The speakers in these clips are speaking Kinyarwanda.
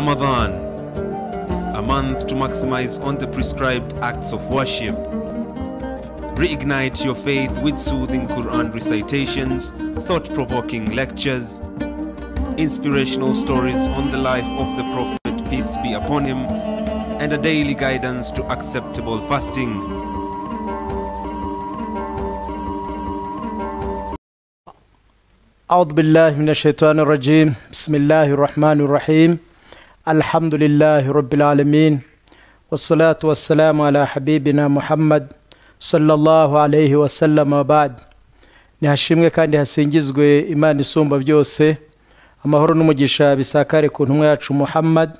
Ramadan, a month to maximize on the prescribed acts of worship. Reignite your faith with soothing Quran recitations, thought-provoking lectures, inspirational stories on the life of the Prophet, peace be upon him, and a daily guidance to acceptable fasting. أعوذ بالله من الشيطان الرجيم بسم الله الرحمن الرحيم الحمد لله رب العالمين والصلاة والسلام على حبيبنا محمد صلى الله عليه وسلم وبعد nihashimwe kandi hasingizwe imana isumba byose amahoro n'umugisha bisakare ku ntumwa yacu muhammad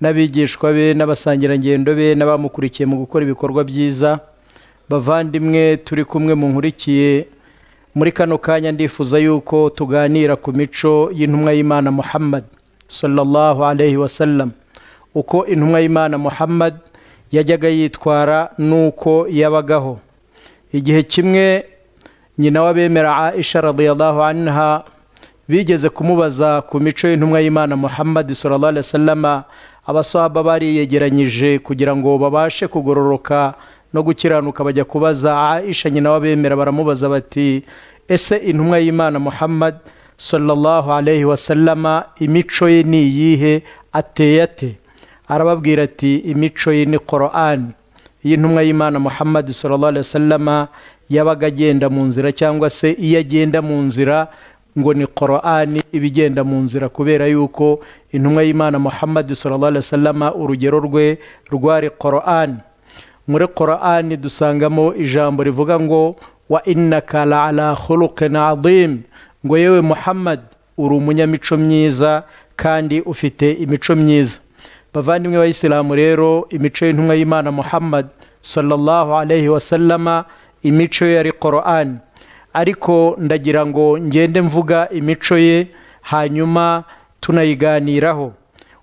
n'abigishwa be n'abasangirangendo be n'abamukurikiye mu gukora ibikorwa byiza bavandimwe turi kumwe mu nkurikiye muri kano kanya ndifuza yuko tuganira ku mico y'intumwa y'imana muhammad sallallahu alayhi wa sallam uko intumwa y'imana muhammad yajyaga yitwara n'uko yabagaho igihe kimwe nyina w'abemera aisha radiyallahu anha bigeze kumubaza ku mico y'intumwa y'imana muhammad sallallahu alayhi wa sallama abasaba bariyegeranyije kugira ngo babashe kugororoka no gukiranuka bajya kubaza aisha nyina w'abemera baramubaza bati ese intumwa y'imana muhammad sallallahu alayhi wasallama imico ye ni iyihe ateye ate arababwira ati imico ye ni korani iyo intumwa y'imana muhammad sallallahu alayhi wasallama yabaga agenda mu nzira cyangwa se iyo agenda mu nzira ngo ni korani ibigenda mu nzira kubera yuko intumwa y'imana muhammad sallallahu alayhi wasallama urugero rwe rwari korani muri korani dusangamo ijambo rivuga ngo wa innaka la ala khuluqin adhim ngo yewe muhammad uri umunyamico myiza kandi ufite imico myiza bavandimwe bayisilamu rero imico y'intumwa y'imana muhammad sallallahu alayhi wasallama imico ye yari korani ariko ndagira ngo ngende mvuga imico ye hanyuma tunayiganiraho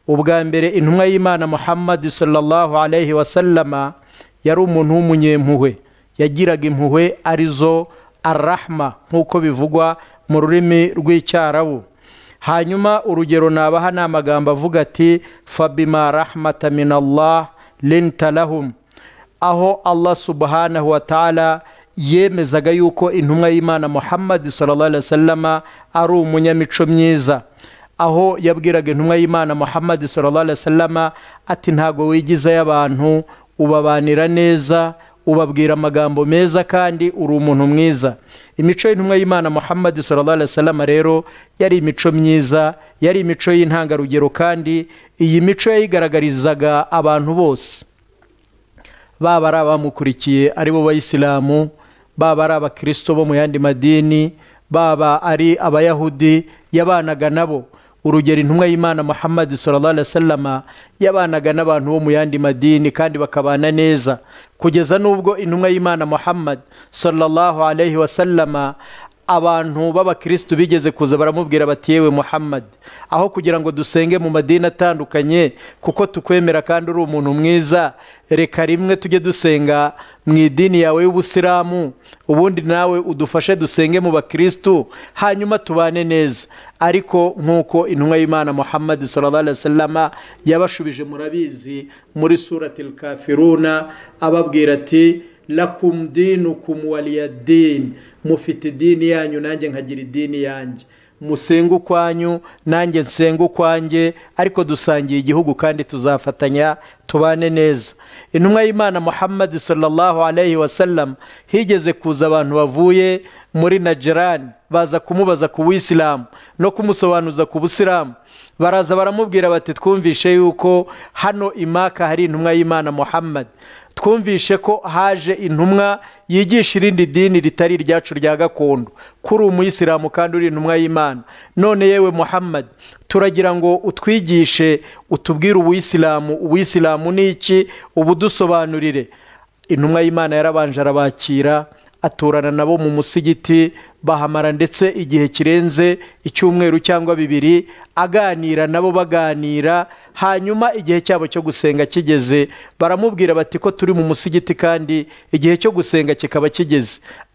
ubwa mbere intumwa y'imana muhammad sallallahu alayhi wasallama yari umuntu w'umunyempuhwe yagiraga impuhwe arizo arahma nk'uko bivugwa mu rurimi rw'icyarabu hanyuma urugero nabaha ni amagambo avuga ati fabima rahmata minallah linta aho allah subhanahu wa ta'ala yemezaga yuko intumwa y'imana muhammad salama ari umunyamico myiza aho yabwiraga intumwa y'imana muhammad salama ati ntabwo wigizayo abantu ubabanira neza ubabwira amagambo meza kandi uri umuntu mwiza imico y'intumwa y'imana muhammad salama rero yari imico myiza yari imico y'intangarugero kandi iyi mico yayigaragarizaga abantu bose baba ari abamukurikiye aribo bayisilamu baba ari abakristo bo mu yandi madini baba ari abayahudi yabanaga nabo urugero intumwa y'imana muhammad sallallahu alaihi wasallam yabanaga n'abantu bo mu yandi madini kandi bakabana neza kugeza n'ubwo intumwa y'imana muhammad sallallahu alaihi wasallam abantu b'abakirisitu bigeze kuza baramubwira bati yewe muhammad aho kugira ngo dusenge mu madini atandukanye kuko tukwemera kandi uri umuntu mwiza reka rimwe tujye dusenga mu idini yawe y'ubusilamu ubundi nawe udufashe dusenge mu bakirisitu hanyuma tubane neza ariko nk'uko intumwa y'imana muhammad salama yabashubije murabizi muri surati kafiruna ababwira ati lakum dinukum waliya dini mufite idini yanyu nanjye nkagira idini yanjye musenge ukwanyu nanjye nsenge ukwanjye ariko dusangiye igihugu kandi tuzafatanya tubane neza intumwa y'imana muhammad sallallahu alayhi wasallam higeze kuza abantu bavuye muri najerani baza kumubaza ku buyisilamu no kumusobanuza ku busilamu baraza baramubwira bati twumvishe yuko hano imaka hari intumwa y'imana muhammad twumvishe ko haje intumwa yigisha irindi dini ritari ryacu rya gakondo kuri umuyisilamu kandi uri intumwa y'imana none yewe muhammad turagira ngo utwigishe utubwire ubuyisilamu ubuyisilamu ni iki ubudusobanurire intumwa y'imana yarabanje arabakira aturana nabo mu musigiti bahamara ndetse igihe kirenze icyumweru cyangwa bibiri aganira nabo baganira hanyuma igihe cyabo cyo gusenga kigeze baramubwira bati ko turi mu musigiti kandi igihe cyo gusenga kikaba kigeze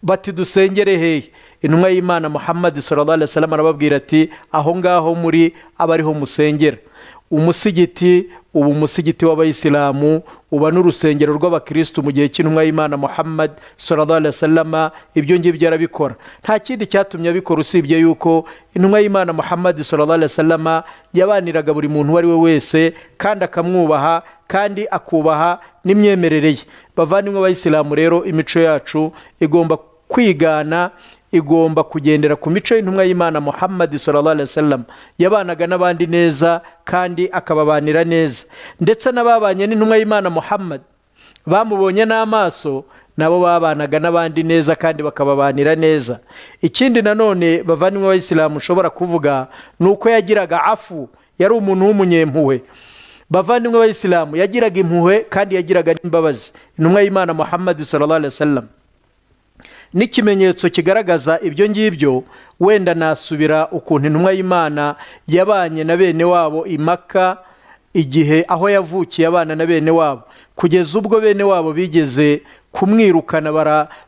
bati dusengere hehe intumwa y'imana muhammad sallallahu alaihi wasallam arababwira ati aho ngaho muri aba ariho musengera umusigiti ubu musigiti w'abayisilamu uba n'urusengero rw'abakirisitu mu gihe cy'intumwa y'imana muhammad salama ibyo ngibyo arabikora nta kindi cyatumye abikora usibye yuko intumwa y'imana muhammad salama yabaniraga buri muntu uwo ari we wese kandi akamwubaha kandi akubaha n'imyemerere ye bavandimwe b'abayisilamu rero imico yacu igomba kwigana igomba kugendera ku mico y'intumwa y'imana muhammad sallam yabanaga n'abandi neza kandi akababanira neza ndetse n'ababanye n'intumwa y'imana muhammad bamubonye n'amaso nabo babanaga n'abandi neza kandi bakababanira neza ikindi nanone bavandimwe b'abayisilamu ushobora kuvuga ni uko yagiraga afu yari umuntu w'umunyempuhwe bavandimwe b'abayisilamu yagiraga impuhwe kandi yagiraga n'imbabazi intumwa y'imana muhammad sallam n'ikimenyetso kigaragaza ibyo ngibyo wenda nasubira ukuntu intumwa y'imana yabanye na bene wabo imaka igihe aho yavukiye abana na bene wabo kugeza ubwo bene wabo bigeze kumwirukana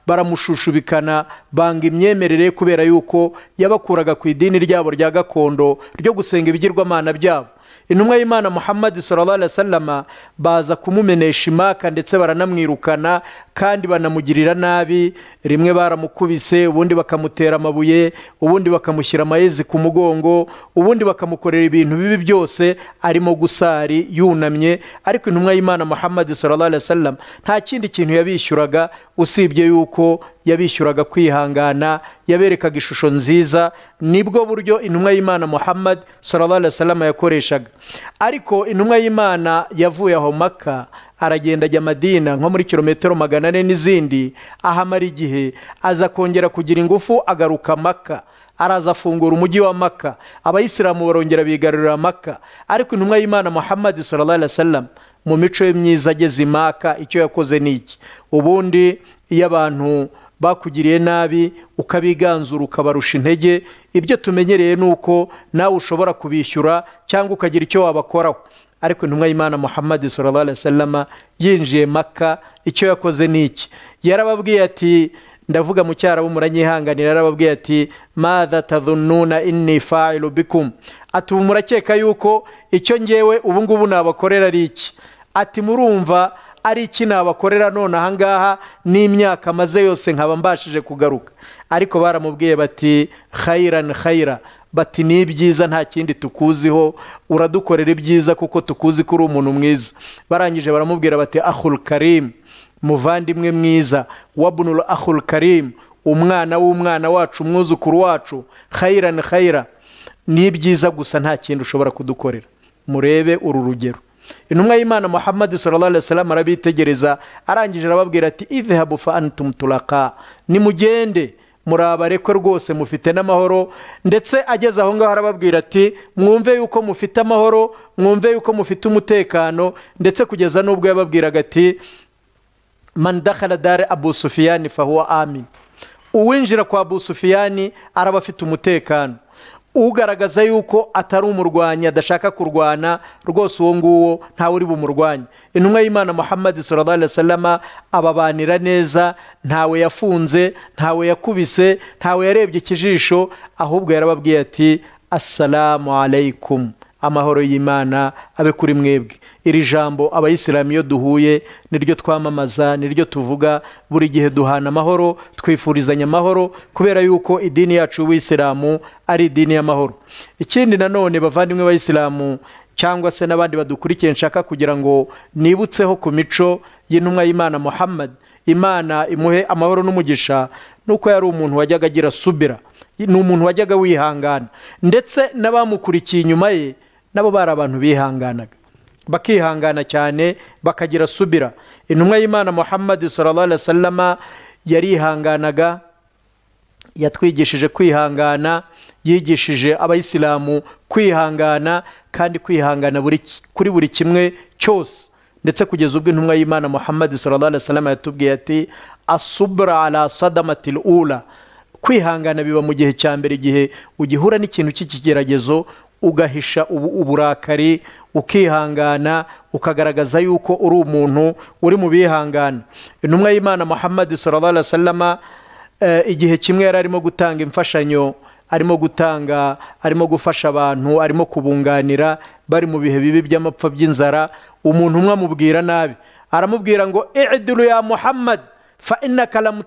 baramushushabikana banga imyemerere kubera yuko yabakuraga ku idini ryabo rya gakondo ryo gusenga ibigirwamana byabo intumwa y'imana muhammad salama baza kumumenesha imaka ndetse baranamwirukana kandi banamugirira nabi rimwe baramukubise ubundi bakamutera amabuye ubundi bakamushyira amayezi ku mugongo ubundi bakamukorera ibintu bibi byose arimo gusari yunamye ariko intumwa y'imana muhammad sallallahu alaihi wasallam nta kindi kintu yabishyuraga usibye yuko yabishyuraga kwihangana yaberekaga ishusho nziza nibwo buryo intumwa y'imana muhammad sallallahu alaihi wasallam yakoreshaga ariko intumwa y'imana yavuye aho maka aragenda ajya madina nko muri kilometero magana ane n'izindi ahamara igihe aza kongera kugira ingufu agaruka maka araza afungura umujyi wa maka abayisilamu barongera bigarurira maka ariko intumwa y'imana muhammad sallallahu alaihi wasallam mu mico ye myiza ageze imaka icyo yakoze ni iki ubundi iyo abantu bakugiriye nabi ukabiganzura ukabarusha intege ibyo tumenyereye ni uko nawe ushobora kubishyura cyangwa ukagira icyo wabakoraho ariko intumwa y'imana muhammad sallallahu sallama yinjiye maka icyo yakoze ni iki yarababwiye ati ndavuga mu cyarabu muranyihanganira yarababwiye ati maza tazununa inni fayilu bikum ati ubu murakeka yuko icyo ngewe ubu ngubu nabakorera ari iki ati murumva ari iki nabakorera none ahangaha n'imyaka maze yose nkaba mbashije kugaruka ariko baramubwiye bati khayirani khayira bati ni ibyiza nta kindi tukuziho uradukorera ibyiza kuko tukuzi ko uri umuntu mwiza barangije baramubwira bati ahuru karimu muvandimwe mwiza wabunuru ahul karimu umwana w'umwana wacu umwuzukuru wacu khayira ni khayira ni ibyiza gusa nta kindi ushobora kudukorera murebe uru rugero intumwa y'imana muhammad sallallahu alaihi wasallam arabitegereza arangije arababwira ati ive habufa antum turaka nimugende muri abareko rwose mufite n'amahoro ndetse ageze aho ngaho arababwira ati mwumve yuko mufite amahoro mwumve yuko mufite umutekano ndetse kugeza n'ubwo yababwiraga ati mandakaradare abu sufiyani fahuwa amin uwinjira kwa abu sufiyani araba afite umutekano ugaragaza yuko atari umurwanya adashaka kurwana rwose uwo nguwo ntawe uri bumurwanye intumwa y'imana muhammad sallallahu alaihi wasallam ababanira neza ntawe yafunze ntawe yakubise ntawe yarebye ikijisho ahubwo yarababwiye ati assalamu alaikum amahoro y'imana abe kuri mwebwe iri jambo abayisilamu iyo duhuye niryo twamamaza niryo tuvuga buri gihe duhana amahoro twifurizanya amahoro kubera yuko idini yacu y'ubuyisilamu ari idini y'amahoro ikindi nanone bavandimwe b'abayisilamu cyangwa se n'abandi badukurikiye nshaka kugira ngo nibutseho ku mico y'intumwa y'imana muhammad imana imuhe amahoro n'umugisha nuko yari umuntu wajyaga agira subira ni umuntu wajyaga wihangana ndetse n'abamukurikiye inyuma ye nabo bari abantu bihanganaga bakihangana cyane bakagira subira intumwa y'imana muhammad salama yarihanganaga yatwigishije kwihangana yigishije abayisilamu kwihangana kandi kwihangana kuri buri kimwe cyose ndetse kugeza ubwo intumwa y'imana muhammad salama yatubwiye ati asubura ala sadamatil ula kwihangana biba mu gihe cya mbere igihe ugihura n'ikintu cy'ikigeragezo ugahisha uburakari ukihangana ukagaragaza yuko uri umuntu uri mu bihangana intumwa y'imana muhammad sallallahu alaihi wasallama eh, igihe kimwe yari arimo gutanga imfashanyo arimo gutanga arimo gufasha abantu arimo kubunganira bari mu bihe bibi by'amapfa by'inzara umuntu umwe amubwira nabi aramubwira ngo iduru ya muhammad fa inaka lamu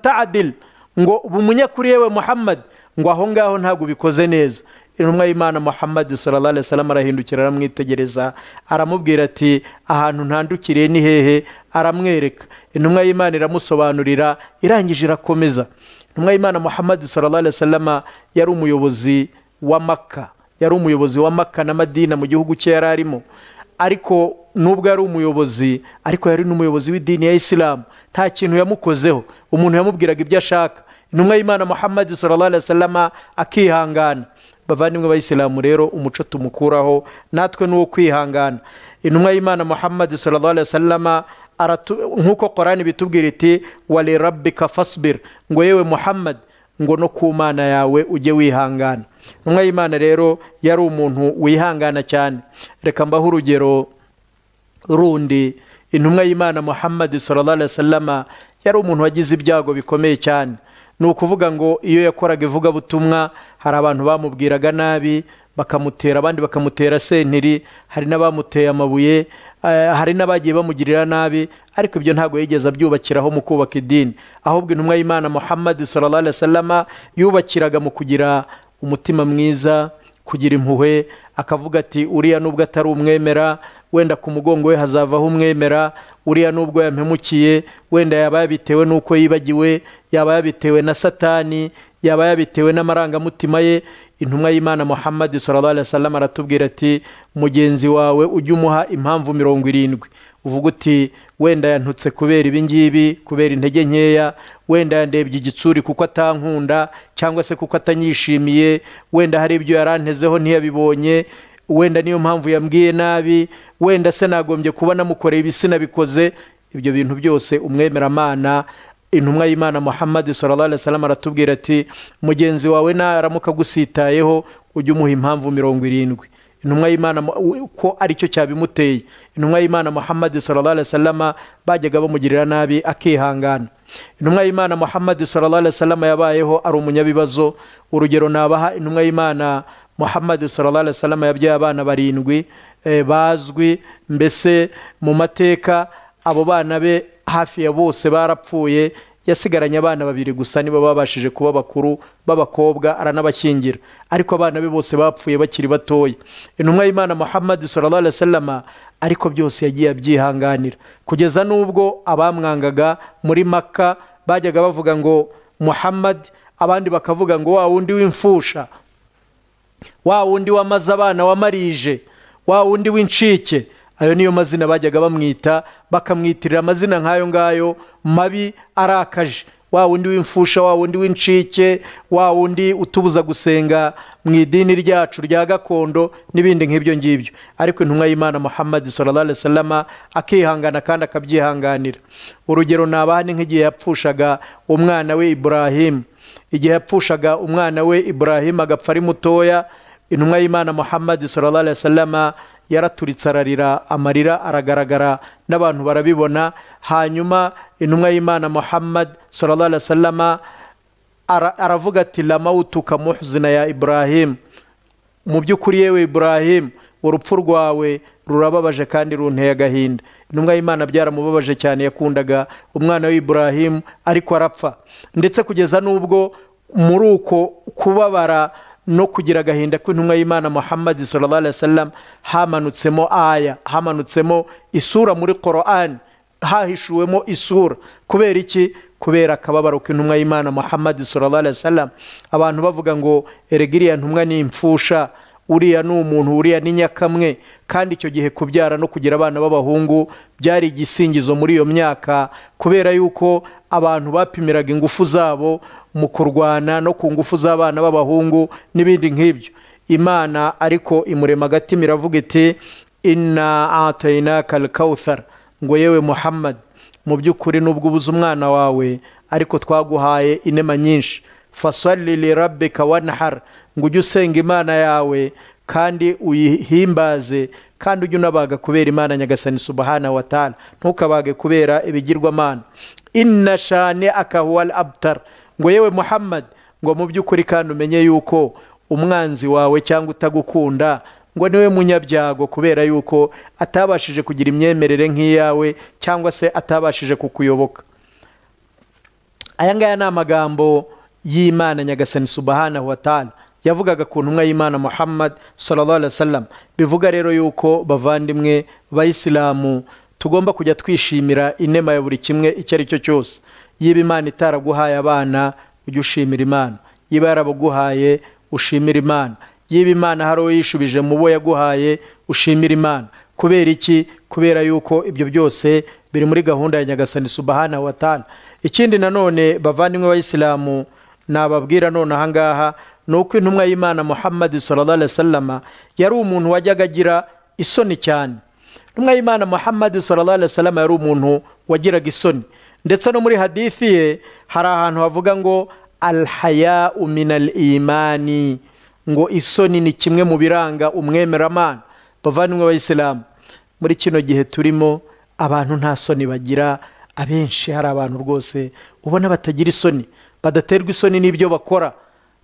ngo bumunyakuri yewe muhammad ngo aho ngaho ntabwo ubikoze neza intumwa y'imana muhammadu sallallahu alaihi wasallam arahindukira aramwitegereza aramubwira ati ahantu ntandukiriye ni hehe aramwereka intumwa y'imana iramusobanurira irangije irakomeza intumwa y'imana muhammadu sallallahu alaihi wasallam yari umuyobozi wa maka yari umuyobozi wa maka na madina mu gihugu cye yari arimo ariko nubwo yari umuyobozi ariko yari n'umuyobozi w'idini ya isilamu nta kintu yamukozeho umuntu yamubwiraga ibyo ashaka intumwa y'imana muhammadu sallallahu alaihi wasallam akihangana bavandimwe b'ayisilamu rero umuco tumukuraho natwe ni kwihangana intumwa y'imana muhammad sallallahu alaihi wasallama nk'uko korani bitubwira iti wari rabika fasibira ngo yewe muhammad ngo no ku mana yawe ujye wihangana intumwa y'imana rero yari umuntu wihangana cyane reka mbaho urugero rundi intumwa y'imana muhammad sallallahu alaihi wasallama yari umuntu wagize ibyago bikomeye cyane ni ukuvuga ngo iyo yakoraga ivugabutumwa hari abantu bamubwiraga nabi bakamutera abandi bakamutera sentiri hari n'abamuteye amabuye eh, hari n'abagiye bamugirira nabi ariko ibyo ntabwo yigeze abyubakiraho mu kubaka idini ahubwo intumwa y'imana muhammad sallallahu alaihi wasallama yubakiraga mu kugira umutima mwiza kugira impuhwe akavuga ati uriya nubwo atari umwemera wenda ku mugongo we hazavaho umwemera uriya nubwo yampemukiye wenda yaba yabitewe n'uko yibagiwe yaba yabitewe na satani yaba yabitewe n'amarangamutima ye intumwa y'imana muhammad sallallahu alaihi wasallam aratubwira ati mugenzi wawe ujye umuha impamvu mirongo irindwi uvuga uti wenda yantutse kubera ibingibi kubera intege nkeya wenda yandebye igitsuri kuko atankunda cyangwa se kuko atanyishimiye wenda hari ibyo yarantezeho ntiyabibonye wenda niyo mpamvu yambwiye nabi wenda se nagombye kuba namukoreye ibi sinabikoze ibyo bintu byose umwemeramana intumwa y'imana muhammad sallallahu salama aratubwira ati mugenzi wawe naramuka agusitayeho ujye umuha impamvu mirongo irindwi intumwa y'imana ko aricyo cyabimuteye intumwa y'imana muhammad sallallahu salama bajyaga bamugirira nabi akihangana intumwa y'imana muhammad sallallahu salama yabayeho ari umunyabibazo urugero nabaha intumwa y'imana muhammad sallallahu alaihi yabyaye abana barindwi eh, bazwi mbese mu mateka abo bana be hafi ya bose barapfuye yasigaranye abana babiri gusa nibo babashije kuba bakuru b'abakobwa aranabakingira ariko abana be bose bapfuye bakiri batoya intumwa y'imana muhammad sallallahu alaihi wasallama ariko byose yagiye abyihanganira kugeza n'ubwo abamwangaga muri maka bajyaga bavuga ngo muhammad abandi bakavuga ngo wa wundi w'imfusha wa wundi wamaze abana wamarije wa wundi w'incike ayo niyo mazina bajyaga bamwita bakamwitirira amazina nk'ayo ngayo mabi arakaje wa wundi w'imfusha wa wundi w'incike wa wundi utubuza gusenga mu idini ryacu rya gakondo n'ibindi nk'ibyo ngibyo ariko intumwa y'imana muhammad salama akihangana kandi akabyihanganira urugero ni abandi nk'igihe yapfushaga umwana we Ibrahim igihe yapfushaga umwana we ibrahim agapfa ari mutoya intumwa y'imana muhammad sallallahu salama yaraturitse ararira amarira aragaragara n'abantu barabibona hanyuma intumwa y'imana muhammad sallallahu salama aravuga ati ramawutuka muhuzina ya ibrahim mu by'ukuri yewe ibrahim urupfu rwawe rurababaje kandi runteye agahinda intumwa y'imana byaramubabaje cyane yakundaga umwana w'iburahimu ariko arapfa ndetse kugeza n'ubwo muri uko kubabara no kugira agahinda k'intumwa y'imana muhammad sallallahu alaihi hamanutsemo aya hamanutsemo isura muri korani hahishuwemo isura kubera iki kubera akababaro k'intumwa y'imana muhammad sallallahu alaihi abantu bavuga ngo erega ntumwa ni imfusha uriya ni umuntu uriya ni nyakamwe kandi icyo gihe kubyara no kugira abana b'abahungu byari igisingizo muri iyo myaka kubera yuko abantu bapimiraga ingufu zabo mu kurwana no ku ngufu z'abana b'abahungu n'ibindi nk'ibyo imana ariko imurema agatima iravuga iti ina atayina karikawusara ngo yewe muhammad mu by'ukuri nubwo ubuze umwana wawe ariko twaguhaye inema nyinshi fasari rirabeka wanahara ngo ujye usenga imana yawe kandi uyihimbaze kandi ujye unabaga kubera imana nyagasani subahana watana tana ntukabage kubera ibigirwamana inashane akahuwari abutara ngo yewe muhammad ngo mu by'ukuri kandi umenye yuko umwanzi wawe cyangwa utagukunda ngo niwe munyabyago kubera yuko atabashije kugira imyemerere nk'iyawe cyangwa se atabashije kukuyoboka aya ngaya ni amagambo y'imana nyagasani subahana watana yavugaga ku ntumwa y'imana muhammad salam bivuga rero yuko bavandimwe bayisilamu tugomba kujya twishimira inema ya buri kimwe icyo ari cyo cyose yiba imana itaraguhaye abana ujye ushimira imana yiba yarabaguhaye ushimira imana yiba imana hari uwo yishubije mu bo yaguhaye ushimira imana kubera iki kubera yuko ibyo byose biri muri gahunda ya nyagasani subahana watana ikindi nanone bavandimwe bayisilamu nababwira none ahangaha ni uko intumwa y'imana muhammad sallallahu salama yari umuntu wajyaga agira isoni cyane intumwa y'imana muhammad sallallahu salama yari umuntu wagiraga isoni ndetse no muri hadifi ye hari ahantu havuga ngo alhaya uminal imani ngo isoni ni kimwe mu biranga umwemeramana bavandimwe b'abayisilamu muri kino gihe turimo abantu nta soni bagira abenshi hari abantu rwose ubona batagira isoni badaterwa isoni n'ibyo bakora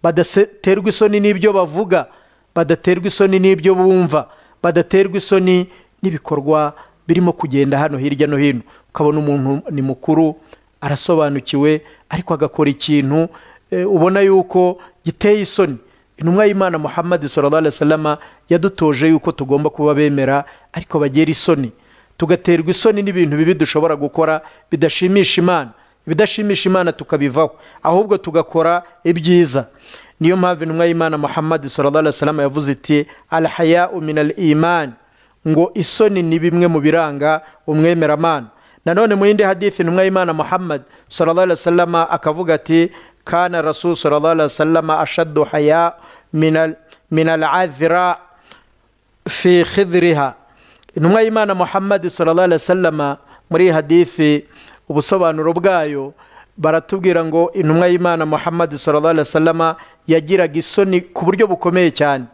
badaterwa isoni n'ibyo bavuga badaterwa isoni n'ibyo bumva badaterwa isoni n'ibikorwa birimo kugenda hano hirya no hino ukabona umuntu ni mukuru arasobanukiwe ariko agakora ikintu eh, ubona yuko giteye isoni intumwa y'imana muhammad salama yadutoje yuko tugomba kuba bemera ariko bagera isoni tugaterwa isoni n'ibintu bibi dushobora gukora bidashimisha imana ibidashimisha imana tukabivaho ahubwo tugakora ibyiza niyo mpamvu intumwa y'imana muhammad sallallahu alaihi wasallam yavuze iti alhaya min aliman ngo isoni ni bimwe mu biranga umwemeramana nanone mu yindi hadithi intumwa y'imana muhammad sallallahu alaihi wasallam akavuga ati kana rasul sallallahu alaihi wasallam ashaddu haya min minal minal adhra fi khidriha intumwa y'imana muhammad sallallahu alaihi wasallam muri hadithi ubusobanuro bwayo baratubwira ngo intumwa y'imana muhammad salama yagiraga isoni ku buryo bukomeye cyane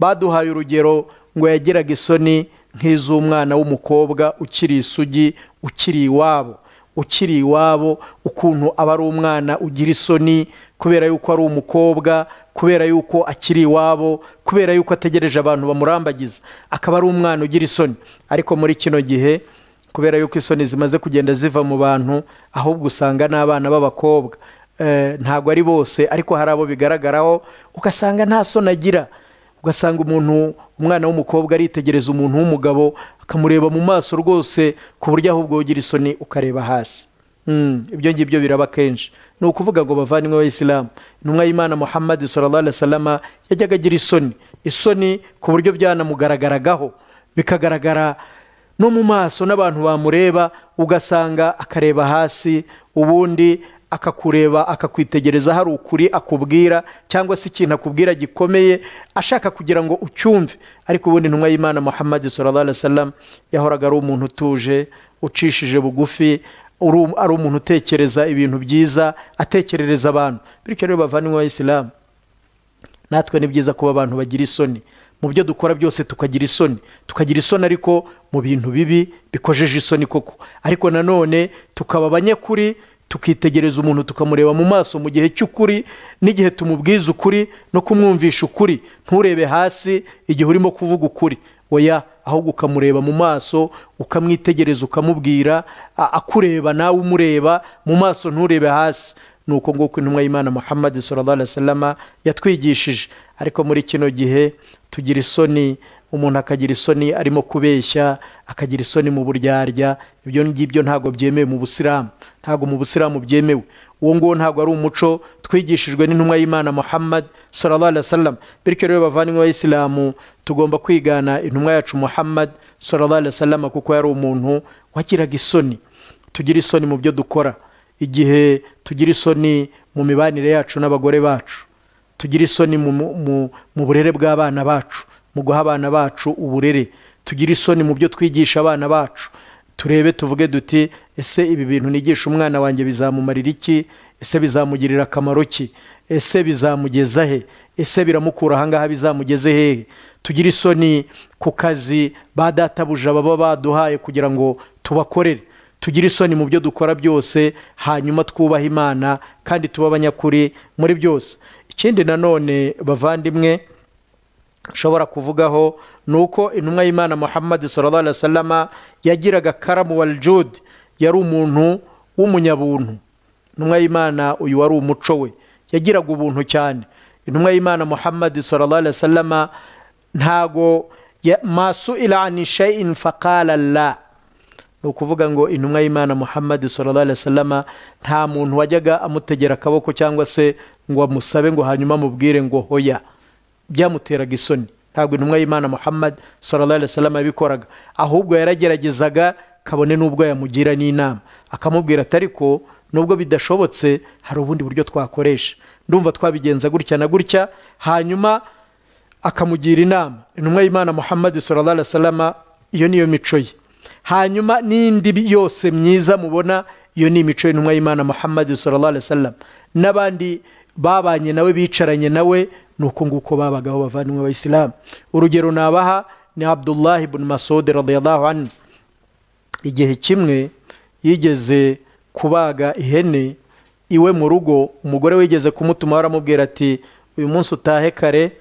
baduhaye urugero ngo yagiraga isoni nk'iz'umwana w'umukobwa ukiri isugi ukiri iwabo ukiri iwabo ukuntu aba ari umwana ugira isoni kubera yuko ari umukobwa kubera yuko akiri iwabo kubera yuko ategereje abantu bamurambagiza akaba ari umwana ugira isoni ariko muri kino gihe kubera yuko isoni zimaze kugenda ziva mu bantu ahubwo usanga n'abana b'abakobwa eh, ntabwo ari bose ariko hari abo bigaragaraho ugasanga nta soni agira ugasanga umuntu umwana w'umukobwa aritegereza umuntu w'umugabo akamureba mu maso rwose ku buryo ahubwo ugira isoni ukareba hasi hmm, ibyo ngibyo biraba kenshi ni ukuvuga ngo bavandimwe w'isilamu intumwa y'imana muhammad sallallahu alaihi wasallam yajyaga agira isoni isoni ku buryo byanamugaragaraho bikagaragara no mu maso n'abantu bamureba ugasanga akareba hasi ubundi akakureba akakwitegereza hari ukuri akubwira cyangwa se ikintu akubwira gikomeye ashaka kugira ngo ucyumve ariko ubundi intumwa y'imana muhammad sallam yahoraga ari umuntu utuje ucishije bugufi ari umuntu utekereza ibintu byiza atekerereza abantu bityo rero bavana wa isilamu natwe ni byiza kuba abantu bagira isoni mu byo dukora byose tukagira isoni tukagira isoni ariko mu bintu bibi bikojeje isoni koko ariko nanone tukaba abanyakuri tukitegereza umuntu tukamureba mu maso mu gihe cy'ukuri n'igihe tumubwiza ukuri no kumwumvisha ukuri nturebe hasi igihe urimo kuvuga ukuri oya ahubwo ukamureba mu maso ukamwitegereza ukamubwira akureba nawe umureba mu maso nturebe hasi ni uko nguko intumwa y'imana muhammad sallallahu alaihi wasallam yatwigishije ariko muri kino gihe tugira isoni umuntu akagira isoni arimo kubeshya akagira isoni mu buryarya ibyo ngibyo ntabwo byemewe mu busilamu ntabwo mu busilamu byemewe uwo nguwo ntabwo ari umuco twigishijwe n'intumwa y'imana muhammad sallallahu alaihi wasallam bityo rero bavandimwe b'abayisilamu tugomba kwigana intumwa yacu muhammad sallallahu alaihi wasallam kuko yari umuntu wagiraga isoni tugira isoni mu byo dukora igihe tugira isoni mu mibanire yacu n'abagore bacu tugire isoni mu burere bw'abana bacu mu guha abana bacu uburere tugire isoni mu byo twigisha abana bacu turebe tuvuge duti ese ibi bintu nigisha umwana wanjye bizamumarira iki ese bizamugirira akamaro ki ese bizamugeza he ese biramukura ahangaha bizamugeze hehe tugire isoni ku kazi ba databuja baba baduhaye kugira ngo tubakorere tugire isoni mu byo dukora byose hanyuma twubahe imana kandi tube abanyakuri muri byose ikindi nanone bavandimwe ushobora kuvugaho ni uko intumwa y'imana muhammad sallallahu alaihi wasallama yagiraga karamu wa yari umuntu w'umunyabuntu intumwa y'imana uyu wari umuco we yagiraga ubuntu cyane intumwa y'imana muhammad sallallahu alaihi wasallama ntago masu irani shayini ni ukuvuga ngo intumwa y'imana muhammad sallallahu alaihi wasallama nta muntu wajyaga amutegera akaboko cyangwa se ngo musabe ngo hanyuma mubwire ngo hoya byamuteraga isoni ntabwo intumwa y'imana muhammad sallallahu alaihi yabikoraga ahubwo yarageragezaga kabone n'ubwo yamugira n'inama akamubwira ati ko nubwo bidashobotse hari ubundi buryo twakoresha ndumva twabigenza gutya na gutya hanyuma akamugira inama intumwa y'imana muhammad sallallahu alaihi iyo niyo mico ye hanyuma n'indi yose myiza mubona iyo ni imico y'intumwa y'imana muhammad sallallahu alaihi n'abandi babanye nawe bicaranye nawe ni uko nguko babagaho bavandimwe abayisilamu urugero nabaha ni abdullahi ibn masode radiyallahu anhu igihe kimwe yigeze kubaga ihene iwe mu rugo umugore wigeze kumutuma aramubwira ati uyu munsi utahe kare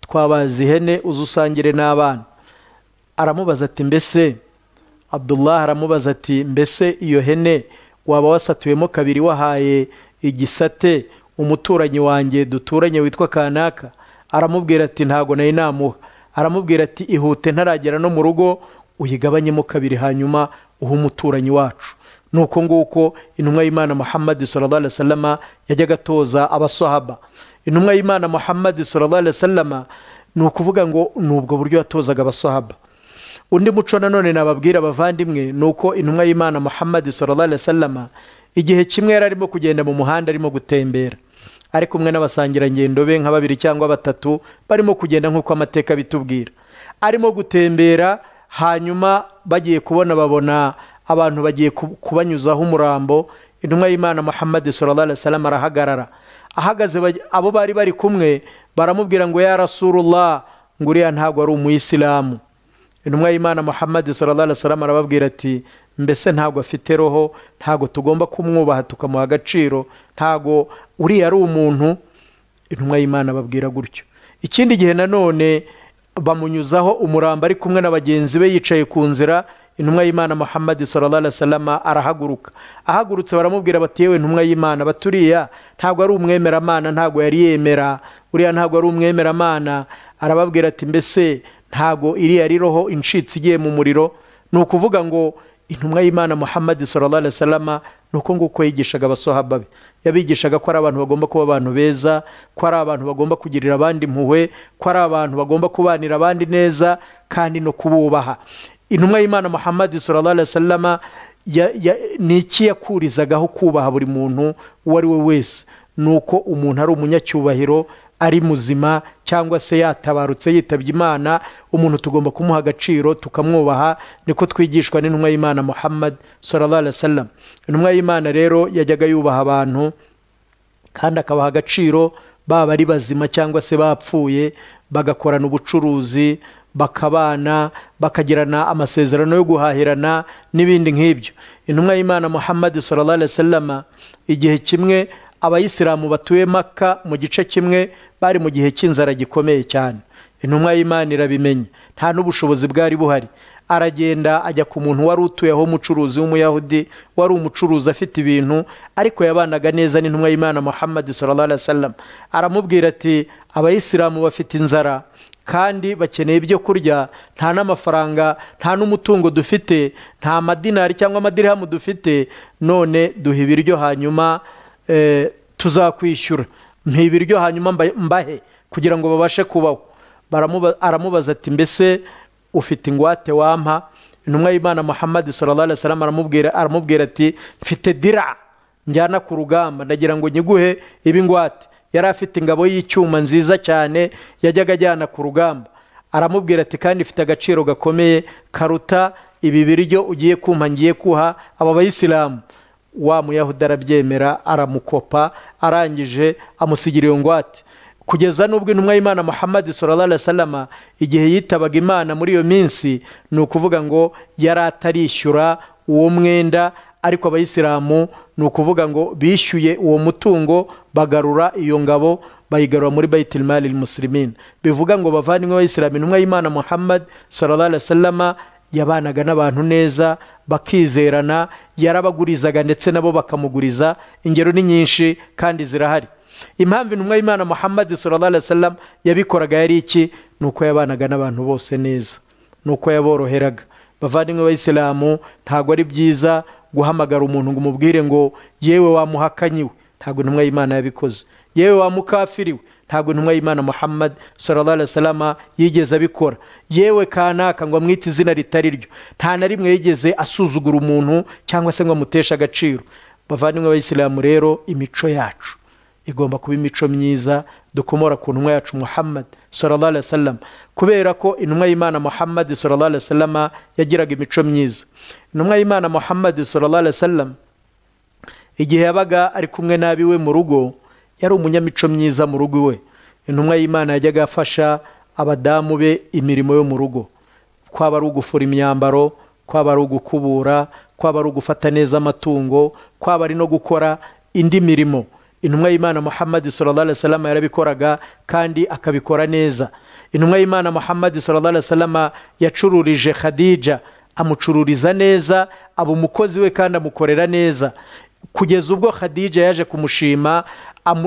twabaze ihene uzusangire n'abana aramubaza ati mbese Abdullah aramubaza ati mbese iyo hene waba wasatuyemo kabiri wahaye igisate umuturanyi wanjye duturanye witwa kanaka aramubwira ati ntago nayo namuha aramubwira ati ihute ntaragera no mu rugo uyigabanyemo kabiri hanyuma uhe umuturanyi wacu ni uko nguko intumwa y'imana muhammad salama yajya atoza abasahaba intumwa y'imana muhammad salama ni ukuvuga ngo ni ubwo buryo yatozaga abasahaba undi muco nanone nababwira abavandimwe ni uko intumwa y'imana muhammad salama igihe kimwe yari arimo kugenda mu muhanda arimo gutembera ari kumwe n'abasangirangendo be nka babiri cyangwa batatu barimo kugenda nk'uko amateka bitubwira arimo gutembera hanyuma bagiye kubona babona abantu bagiye kubanyuzaho umurambo intumwa y'imana muhammad salama arahagarara ahagaze abo bari bari kumwe baramubwira ngo ya ngo uriya ntabwo ari umuyisilamu intumwa y'imana muhammad salama arababwira ati mbese ntabwo afite roho ntabwo tugomba kumwubaha tukamuha agaciro ntabwo uriya ari umuntu intumwa y'imana babwira gutyo ikindi gihe nanone bamunyuzaho umurambo ari kumwe na bagenzi be yicaye ku nzira intumwa y'imana muhammad salama arahaguruka ahagurutse baramubwira bati yewe intumwa y'imana baturiya ntabwo ari umwemeramana ntabwo yari yemera uriya ntabwo ari umwemeramana arababwira ati mbese ntabwo iriya ari roho incitse igiye mu muriro ni ukuvuga ngo intumwa y'imana muhammad sallallahu salama ni uko nguko yigishaga abasohaba be yabigishaga ko ari abantu bagomba kuba abantu beza ko ari abantu bagomba kugirira abandi impuhwe ko ari abantu bagomba kubanira abandi neza kandi no kububaha intumwa y'imana muhammad sallallahu salama ni iki yakurizagaho kubaha buri muntu uwo ari we wese ni uko umuntu ari umunyacyubahiro ari muzima cyangwa se yatabarutse yitabye imana umuntu tugomba kumuha agaciro tukamwubaha niko twigishwa n'intumwa y'imana muhammad sallam intumwa y'imana rero yajyaga yubaha abantu kandi akabaha agaciro baba ari bazima cyangwa se bapfuye bagakorana ubucuruzi bakabana bakagirana amasezerano yo guhahirana n'ibindi nk'ibyo intumwa y'imana muhammad sallallahu igihe kimwe abayisilamu batuye maka mu gice kimwe bari mu gihe cy'inzara gikomeye cyane intumwa y'imana irabimenya nta n'ubushobozi bwari buhari aragenda ajya ku muntu wari utuyeho umucuruzi w'umuyahudi wari umucuruzi afite ibintu ariko yabanaga neza n'intumwa y'imana muhammad sallam aramubwira ati abayisilamu bafite inzara kandi bakeneye ibyo kurya nta n'amafaranga nta n'umutungo dufite nta madinari cyangwa amadirahamu dufite none duha ibiryo hanyuma eh, tuzakwishyura ibiryo hanyuma mbahe kugira ngo babashe kubaho aramubaza ati mbese ufite ingwate wampa intumwa y'imana muhammad sallallahu aramubwira aramubwira ati mfite dira njyana ku rugamba ndagira ngo nyiguhe ibingwate yari afite ingabo y'icyuma nziza cyane yajyaga ajyana ku rugamba aramubwira ati kandi ifite agaciro gakomeye karuta ibi biryo ugiye kumpa ngiye kuha aba bayisilamu wa muyahudi arabyemera aramukopa arangije amusigira iyo ngwate kugeza n'ubwo intumwa y'imana muhammad sororara salama igihe yitabaga imana muri iyo minsi ni ukuvuga ngo yari atarishyura uwo mwenda ariko abayisilamu ni ukuvuga ngo bishyuye uwo mutungo bagarura iyo ngabo bayigarura muri bayitirimari musirimin bivuga ngo bavandimwe abayisilamu intumwa y'imana muhammad sororara salama yabanaga n'abantu neza bakizerana yarabagurizaga ndetse nabo bakamuguriza ingero ni nyinshi kandi zirahari impamvu intumwa y'imana muhammad sallam yabikoraga yari iki ni uko yabanaga n'abantu bose neza ni uko yaboroheraga bavandimwe b'abayisilamu ntabwo ari byiza guhamagara umuntu ngo umubwire ngo yewe wamuhakanyiwe ntabwo intumwa y'imana yabikoze yewe wamukafiriwe ntabwo intumwa y'imana muhammad sallallahu salama yigeze abikora yewe kanaka ngo amwite izina ritari ryo nta na rimwe yigeze asuzugura umuntu cyangwa se ngo amuteshe agaciro bavandimwe abayisilamu rero imico yacu igomba kuba imico myiza dukomora ku ntumwa yacu muhammad sallallahu salama kubera ko intumwa y'imana muhammad sallallahu salama yagiraga imico myiza intumwa y'imana muhammad sallallahu salama igihe yabaga ari kumwe n'abiwe mu rugo yari umunyamico myiza mu rugo iwe intumwa y'imana yajyaga afasha abadamu be imirimo yo mu rugo kwaba ari ugufura imyambaro kwaba ari ugukubura kwaba ari ugufata neza amatungo kwaba ari no gukora indi mirimo intumwa y'imana muhammad salama yarabikoraga kandi akabikora neza intumwa y'imana muhammad salama yacururije khadija amucururiza neza aba umukozi we kandi amukorera neza kugeza ubwo khadija yaje kumushima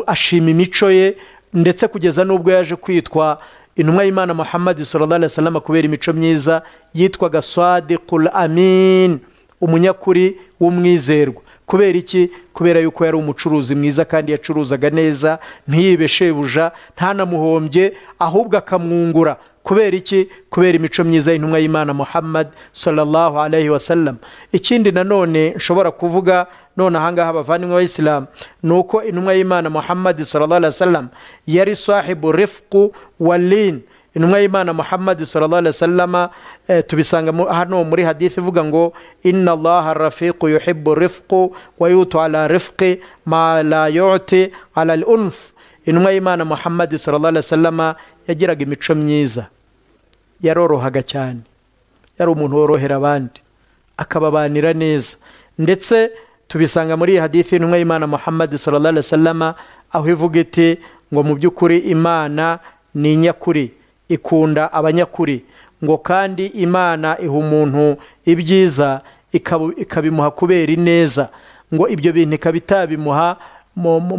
ashima imico ye ndetse kugeza n'ubwo yaje kwitwa intumwa y'imana muhammad sallallahu alaihi wasallam kubera imico myiza yitwaga swadi kul amin umunyakuri w'umwizerwa kubera iki kubera yuko yari umucuruzi mwiza kandi yacuruzaga neza ntiyibe shebuja nta ntanamuhombye ahubwo akamwungura kubera iki kubera imico myiza y'intumwa y'imana muhammad sallallahu alayhi wa sallam ikindi nanone nshobora kuvuga none ahangaha abavandimwe b'abayisilamu ni uko intumwa y'imana muhammad sallallahu alayhi wa sallam yari sahibu rifqu walin intumwa y'imana muhammad sallallahu alayhi wa sallama eh, tubisanga hano muri hadithi ivuga ngo inna allaha rafiqu yuhibbu rifqu wa yutu ala rifqi ma la yuti ala al unf intumwa y'imana muhammad sallallahu alayhi wa sallama yagiraga imico myiza yarorohaga cyane yari umuntu worohera abandi akababanira neza ndetse tubisanga muri iyi hadifi intumwa y'imana muhammad sallallahu alaihi wasallama aho ivuga iti ngo mu by'ukuri imana ni nyakuri ikunda abanyakuri ngo kandi imana iha umuntu ibyiza ikabimuha kubera ineza ngo ibyo bintu ikaba itabimuha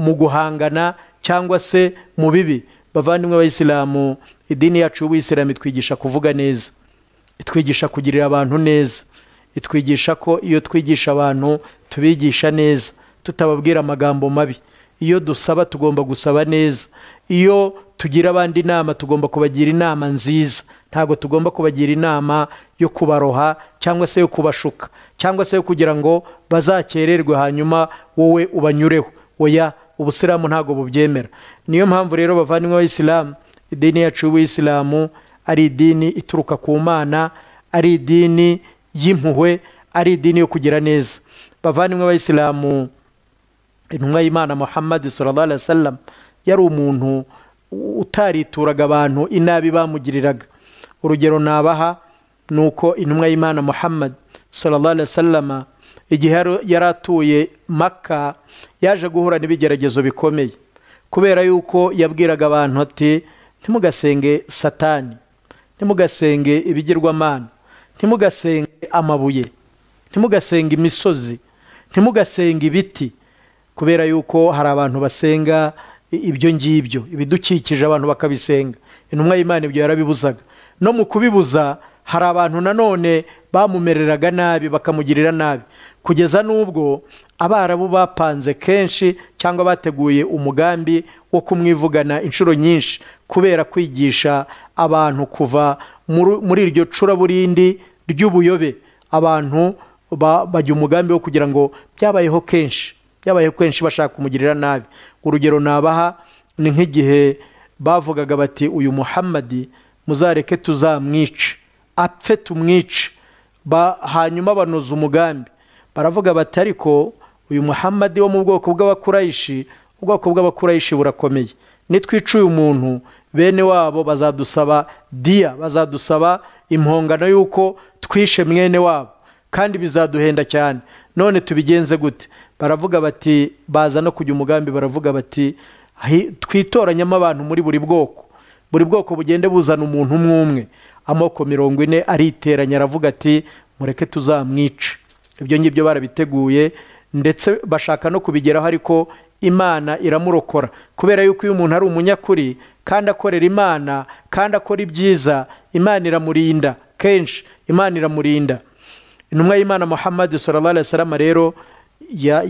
mu guhangana cyangwa se mu bibi bavandimwe abayisilamu idini yacu y'ubuyisilamu itwigisha kuvuga neza itwigisha kugirira abantu neza itwigisha ko iyo twigisha abantu tubigisha neza tutababwira amagambo mabi iyo dusaba tugomba gusaba neza iyo tugira abandi inama tugomba kubagira inama nziza ntabwo tugomba kubagira inama yo kubaroha cyangwa se yo kubashuka cyangwa se yo kugira ngo bazakererwe hanyuma wowe ubanyureho oya ubusilamu ntabwo bubyemera niyo mpamvu rero bavandimwe b'abisilamu idini yacu y'ubuyisilamu ari idini ituruka ku mana ari idini y'impuhwe ari idini yo kugira neza bavandimwe abayisilamu intumwa y'imana muhammad sallallahu alaihi yari umuntu utarituraga abantu inabi bamugiriraga urugero nabaha ni uko intumwa y'imana muhammad sallallahu alaihi igihe yari atuye maka yaje guhura n'ibigeragezo bikomeye kubera yuko yabwiraga abantu ati ntimugasenge satani ntimugasenge ibigirwamana ntimugasenge amabuye ntimugasenge imisozi ntimugasenge ibiti kubera yuko hari abantu basenga ibyo ngibyo ibidukikije abantu bakabisenga intumwa y'imana ibyo yarabibuzaga no mu kubibuza hari abantu nanone bamumereraga nabi bakamugirira nabi kugeza n'ubwo abarabu bapanze kenshi cyangwa bateguye umugambi wo kumwivugana inshuro nyinshi kubera kwigisha abantu kuva muri iryo curaburindi ry'ubuyobe abantu bajya umugambi wo kugira ngo byabayeho kenshi byabayeho kenshi bashaka kumugirira nabi urugero nabaha ni nk'igihe bavugaga bati uyu muhammadi muzareke tuzamwice apfe tumwice hanyuma banoza umugambi baravuga bati ariko uyu muhamadi wo mu bwoko bw'abakurayishi ubwoko bw'abakurayishi burakomeye nitwica uyu muntu bene wabo bazadusaba diya bazadusaba impongano y'uko twishe mwene wabo kandi bizaduhenda cyane none tubigenze gute baravuga bati baza no kujya umugambi baravuga bati twitoranyemo abantu muri buri bwoko buri bwoko bugende buzana umuntu umwe umwe amoko mirongo ine ariteranya aravuga ati mureke tuzamwice ibyo ngibyo barabiteguye ndetse bashaka no kubigeraho ariko imana iramurokora kubera yuko iyo umuntu ari umunyakuri kandi akorera imana kandi akora ibyiza imana iramurinda kenshi imana iramurinda intumwa y'imana muhammad salama rero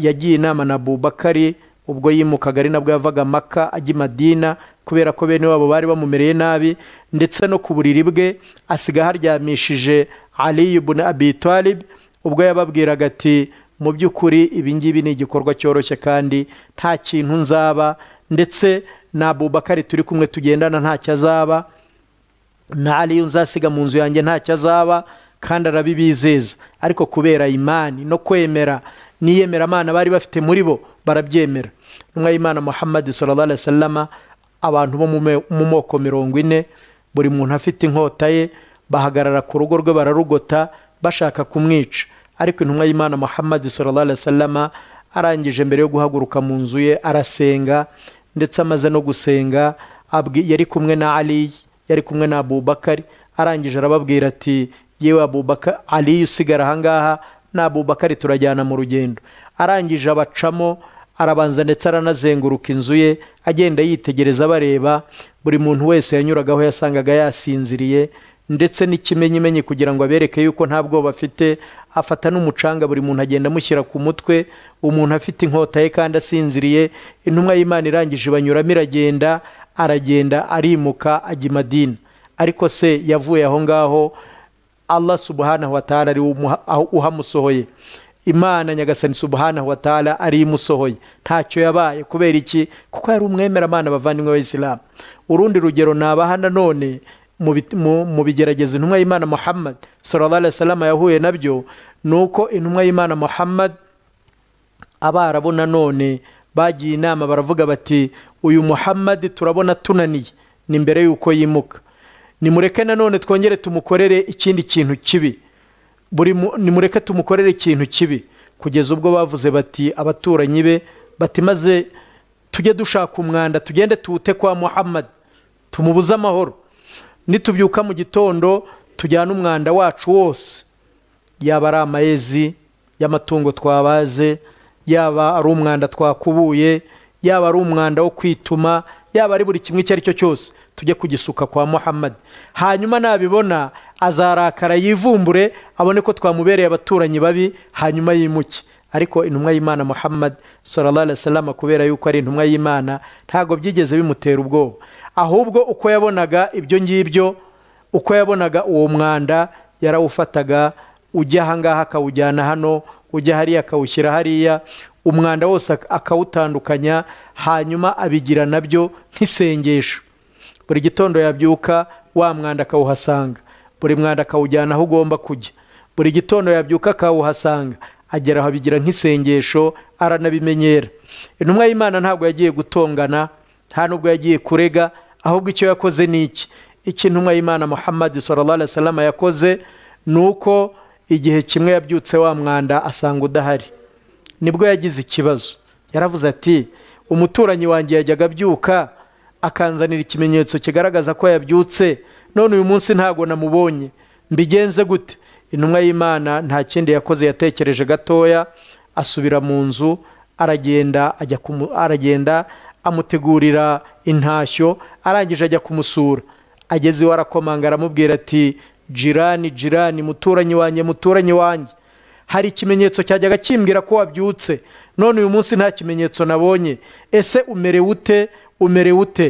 yagiye inama na bubakari ubwo yimukaga ari nabwo yavaga maka ajya i madina kubera ko bene wabo bari bamumereye nabi ndetse no ku buriri bwe asiga haryamishije ali ibn abi ubwo yababwiraga ati mu by'ukuri ibingibi ni igikorwa cyoroshye kandi nta kintu nzaba ndetse na bubakari turi kumwe tugendana ntacyo azaba na ariyo nzasiga mu nzu yanjye ntacyo azaba kandi arabibizeza ariko kubera imani no kwemera n'iyemeramana bari bafite muri bo barabyemera intumwa y'imana muhammad sallallahu alaihi wasallama abantu bo mu moko mirongo ine buri muntu afite inkota ye bahagarara ku rugo rwe bararugota bashaka kumwica ariko intumwa y'imana muhammad sallallahu alaihi wasallama arangije mbere yo guhaguruka mu nzu ye arasenga ndetse amaze no gusenga yari kumwe na ali yari kumwe na abubakari arangije arababwira ati yewe abubakari ali usigara ahangaha na abubakari turajyana mu rugendo arangije abacamo arabanza ndetse aranazenguruka inzu ye agenda yitegereza bareba buri muntu wese yanyuragaho yasangaga yasinziriye ndetse n'ikimenyimenyi kugira ngo abereke yuko nta bwoba afite afata n'umucanga buri muntu agenda amushyira ku mutwe umuntu afite inkota ye kandi asinziriye intumwa y'imana irangije banyuramo iragenda aragenda arimuka ajya imadini ariko se yavuye aho ngaho allah subhanahu wa ta'ala ari uhamusohoye imana nyagasani subuhanahu wa tara ari imusohoye ntacyo yabaye kubera iki kuko yari umwemeramana bavandimwe w'isilamu urundi rugero nabaha nanone mu bigerageza intumwa y'imana muhammad sallallahu salama yahuye nabyo ni uko intumwa y'imana muhammad abarabu nanone bagiye inama baravuga bati uyu muhammad turabona tunaniye ni mbere y'uko yimuka nimureke nanone twongere tumukorere ikindi kintu kibi nimureke tumukorere ikintu kibi kugeza ubwo bavuze bati abaturanyi be bati maze tujye dushaka umwanda tugende tuwute kwa muhammad tumubuze amahoro nitubyuka mu gitondo tujyane umwanda wacu wose yaba ari amayezi y'amatungo twabaze yaba ari umwanda twakubuye yaba ari umwanda wo kwituma yaba ari buri kimwe icyo ari cyo cyose tujye kugisuka kwa muhammad hanyuma nabibona azarakara yivumbure abone ko twamubereye abaturanyi babi hanyuma yimuke ariko intumwa y'imana muhammad salama kubera yuko ari intumwa y'imana ntabwo byigeze bimutera ubwoba ahubwo uko yabonaga ibyo ngibyo uko yabonaga uwo mwanda yarawufataga ujya ahangaha akawujyana hano ujya hariya akawushyira hariya umwanda wose akawutandukanya hanyuma abigira nabyo nk'isengesho buri gitondo yabyuka wa mwanda akawuhasanga buri mwanda akawujyana aho ugomba kujya buri gitondo yabyuka akawuhasanga agera aho abigira nk'isengesho aranabimenyera intumwa y'imana ntabwo yagiye gutongana nta nubwo yagiye kurega ahubwo icyo yakoze ni iki icyo intumwa y'imana muhammad sallallahu salama yakoze ni uko igihe kimwe yabyutse wa mwanda asanga udahari nibwo yagize ikibazo yaravuze ati umuturanyi wanjye yajyaga abyuka akanzanira ikimenyetso kigaragaza ko yabyutse none uyu munsi ntabwo namubonye mbigenze gute intumwa y'imana nta kindi yakoze yatekereje gatoya asubira mu nzu aragenda ajya aragenda amutegurira intashyo arangije ajya kumusura ageze iwe arakomanga aramubwira ati jirani jirani muturanyi wanjye muturanyi wanjye hari ikimenyetso cyajyaga kimbwira ko wabyutse none uyu munsi nta kimenyetso nabonye ese umere ute umere ute